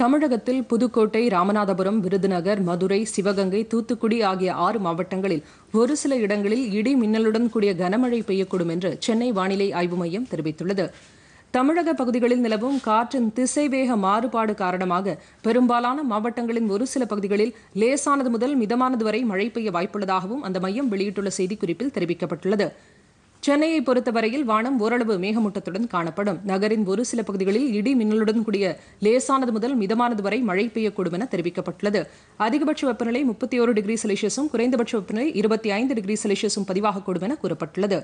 தமிழகத்தில் புதுக்கோட்டை ராமநாதபுரம் விருதுநகர் மதுரை சிவகங்கை தூத்துக்குடி ஆகிய ஆறு மாவட்டங்களில் ஒரு சில இடங்களில் இடி மின்னலுடன் கூடிய கனமழை பெய்யக்கூடும் என்று சென்னை வானிலை ஆய்வு மையம் தெரிவித்துள்ளது தமிழக பகுதிகளில் நிலவும் காற்றின் திசைவேக மாறுபாடு காரணமாக பெரும்பாலான மாவட்டங்களின் ஒரு சில பகுதிகளில் லேசானது முதல் மிதமானது வரை மழை பெய்ய வாய்ப்புள்ளதாகவும் அந்த மையம் வெளியிட்டுள்ள செய்திக்குறிப்பில் தெரிவிக்கப்பட்டுள்ளது சென்னையை பொறுத்தவரையில் வானம் ஓரளவு மேகமூட்டத்துடன் காணப்படும் நகரின் ஒரு சில பகுதிகளில் இடி மின்னலுடன் கூடிய லேசானது முதல் மிதமானது வரை மழை பெய்யக்கூடும் என தெரிவிக்கப்பட்டுள்ளது அதிகபட்ச வெப்பநிலை முப்பத்தி ஒரு டிகிரி செல்சியஸும் குறைந்தபட்ச வெப்பநிலை இருபத்தி ஐந்து டிகிரி செல்சியஸும் பதிவாகக்கூடும் என கூறப்பட்டுள்ளது